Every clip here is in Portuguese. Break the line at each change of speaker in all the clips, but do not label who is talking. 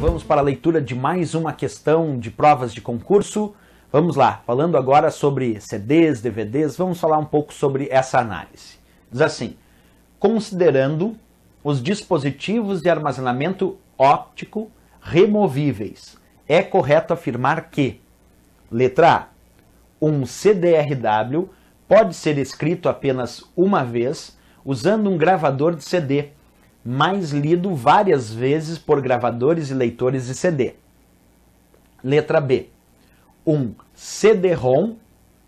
vamos para a leitura de mais uma questão de provas de concurso. Vamos lá, falando agora sobre CDs, DVDs, vamos falar um pouco sobre essa análise. Diz assim: considerando os dispositivos de armazenamento óptico removíveis, é correto afirmar que, letra A, um CDRW pode ser escrito apenas uma vez usando um gravador de CD mais lido várias vezes por gravadores e leitores de CD. Letra B. Um CD-ROM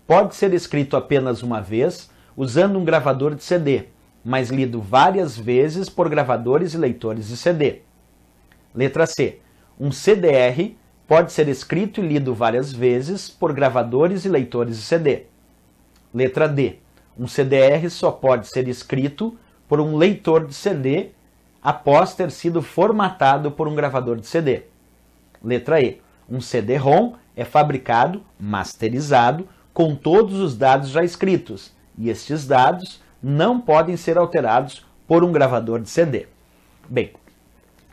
pode ser escrito apenas uma vez usando um gravador de CD, mas lido várias vezes por gravadores e leitores de CD. Letra C. Um CDR pode ser escrito e lido várias vezes por gravadores e leitores de CD. Letra D. Um CDR só pode ser escrito por um leitor de CD após ter sido formatado por um gravador de CD. Letra E. Um CD-ROM é fabricado, masterizado, com todos os dados já escritos, e estes dados não podem ser alterados por um gravador de CD. Bem,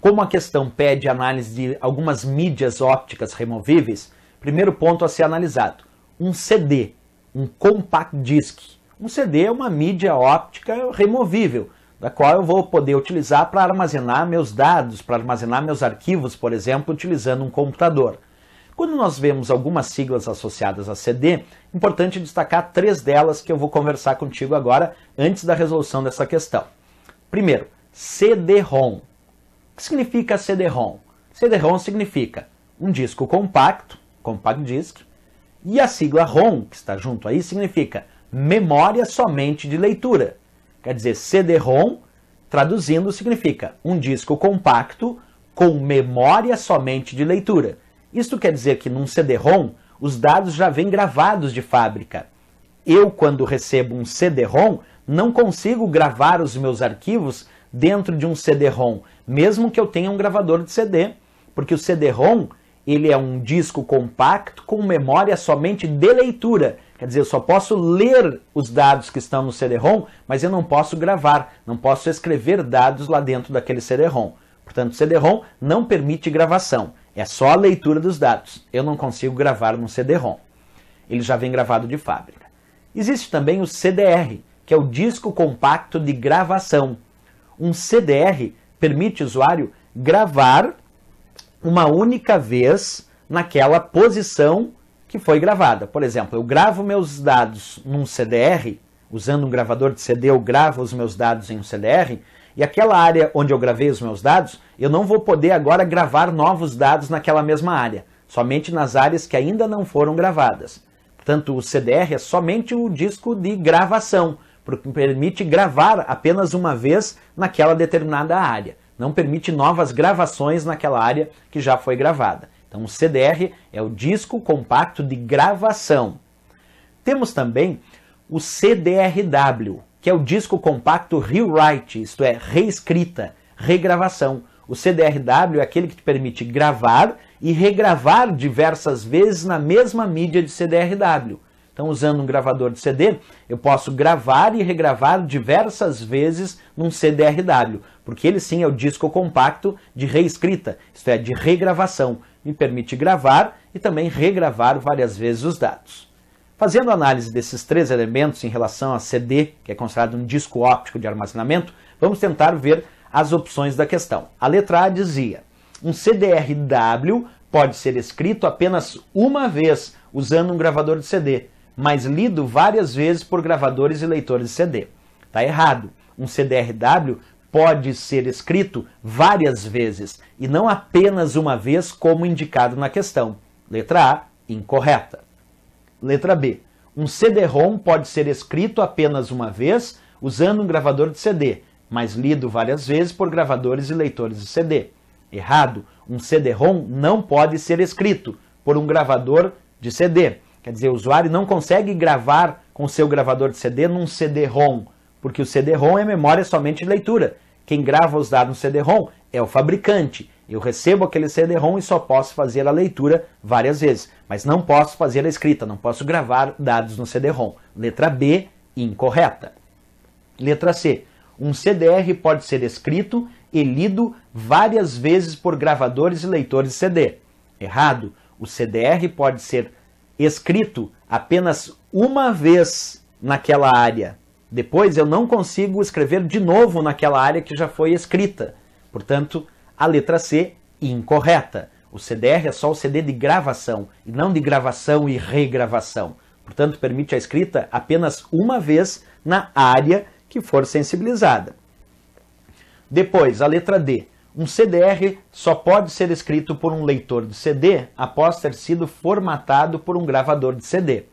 como a questão pede análise de algumas mídias ópticas removíveis, primeiro ponto a ser analisado: um CD, um compact disc. Um CD é uma mídia óptica removível, da qual eu vou poder utilizar para armazenar meus dados, para armazenar meus arquivos, por exemplo, utilizando um computador. Quando nós vemos algumas siglas associadas a CD, é importante destacar três delas que eu vou conversar contigo agora antes da resolução dessa questão. Primeiro, CD-ROM. O que significa CD-ROM? CD-ROM significa um disco compacto, compact disc, e a sigla ROM, que está junto aí, significa memória somente de leitura quer dizer CD-ROM, traduzindo significa um disco compacto com memória somente de leitura. Isto quer dizer que num CD-ROM os dados já vêm gravados de fábrica. Eu, quando recebo um CD-ROM, não consigo gravar os meus arquivos dentro de um CD-ROM, mesmo que eu tenha um gravador de CD, porque o CD-ROM ele é um disco compacto com memória somente de leitura. Quer dizer, eu só posso ler os dados que estão no CD-ROM, mas eu não posso gravar, não posso escrever dados lá dentro daquele CD-ROM. Portanto, CD-ROM não permite gravação, é só a leitura dos dados. Eu não consigo gravar no CD-ROM. Ele já vem gravado de fábrica. Existe também o CDR, que é o disco compacto de gravação. Um CDR permite ao usuário gravar uma única vez naquela posição que foi gravada. Por exemplo, eu gravo meus dados num CDR, usando um gravador de CD, eu gravo os meus dados em um CDR, e aquela área onde eu gravei os meus dados, eu não vou poder agora gravar novos dados naquela mesma área, somente nas áreas que ainda não foram gravadas. Portanto, o CDR é somente o disco de gravação, porque permite gravar apenas uma vez naquela determinada área, não permite novas gravações naquela área que já foi gravada. Então, o CDR é o disco compacto de gravação. Temos também o CDRW, que é o disco compacto rewrite, isto é, reescrita, regravação. O CDRW é aquele que te permite gravar e regravar diversas vezes na mesma mídia de CDRW. Então, usando um gravador de CD, eu posso gravar e regravar diversas vezes num CDRW, porque ele sim é o disco compacto de reescrita, isto é, de regravação me permite gravar e também regravar várias vezes os dados. Fazendo análise desses três elementos em relação a CD, que é considerado um disco óptico de armazenamento, vamos tentar ver as opções da questão. A letra A dizia: um CDRW pode ser escrito apenas uma vez usando um gravador de CD, mas lido várias vezes por gravadores e leitores de CD. Está errado. Um CDRW pode ser escrito várias vezes e não apenas uma vez, como indicado na questão. Letra A, incorreta. Letra B. Um CD-ROM pode ser escrito apenas uma vez usando um gravador de CD, mas lido várias vezes por gravadores e leitores de CD. Errado. Um CD-ROM não pode ser escrito por um gravador de CD. Quer dizer, o usuário não consegue gravar com seu gravador de CD num CD-ROM porque o CD-ROM é memória somente de leitura. Quem grava os dados no CD-ROM é o fabricante. Eu recebo aquele CD-ROM e só posso fazer a leitura várias vezes, mas não posso fazer a escrita, não posso gravar dados no CD-ROM. Letra B, incorreta. Letra C. Um CDR pode ser escrito e lido várias vezes por gravadores e leitores de CD. Errado. O CDR pode ser escrito apenas uma vez naquela área depois eu não consigo escrever de novo naquela área que já foi escrita. Portanto, a letra C incorreta. O CDR é só o CD de gravação e não de gravação e regravação. Portanto, permite a escrita apenas uma vez na área que for sensibilizada. Depois, a letra D. Um CDR só pode ser escrito por um leitor de CD após ter sido formatado por um gravador de CD.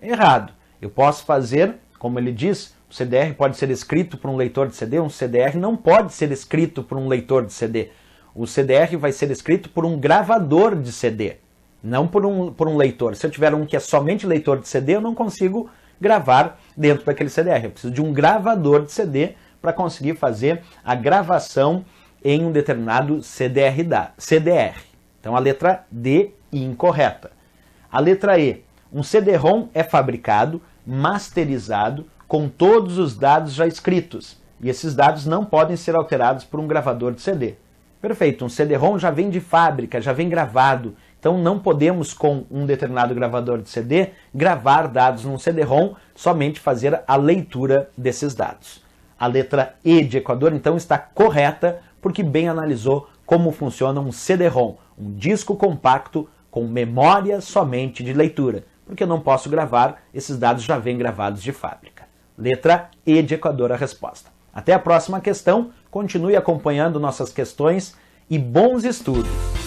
Errado. Eu posso fazer como ele diz, o CDR pode ser escrito por um leitor de CD, um CDR não pode ser escrito por um leitor de CD. O CDR vai ser escrito por um gravador de CD, não por um, por um leitor. Se eu tiver um que é somente leitor de CD, eu não consigo gravar dentro daquele CDR. Eu preciso de um gravador de CD para conseguir fazer a gravação em um determinado CDR, da, CDR. Então a letra D incorreta. A letra E. Um CD-ROM é fabricado masterizado com todos os dados já escritos. E esses dados não podem ser alterados por um gravador de CD. Perfeito, um CD-ROM já vem de fábrica, já vem gravado. Então não podemos, com um determinado gravador de CD, gravar dados num CD-ROM, somente fazer a leitura desses dados. A letra E de Equador, então, está correta, porque bem analisou como funciona um CD-ROM, um disco compacto com memória somente de leitura porque eu não posso gravar, esses dados já vêm gravados de fábrica. Letra E de Equador a resposta. Até a próxima questão, continue acompanhando nossas questões e bons estudos!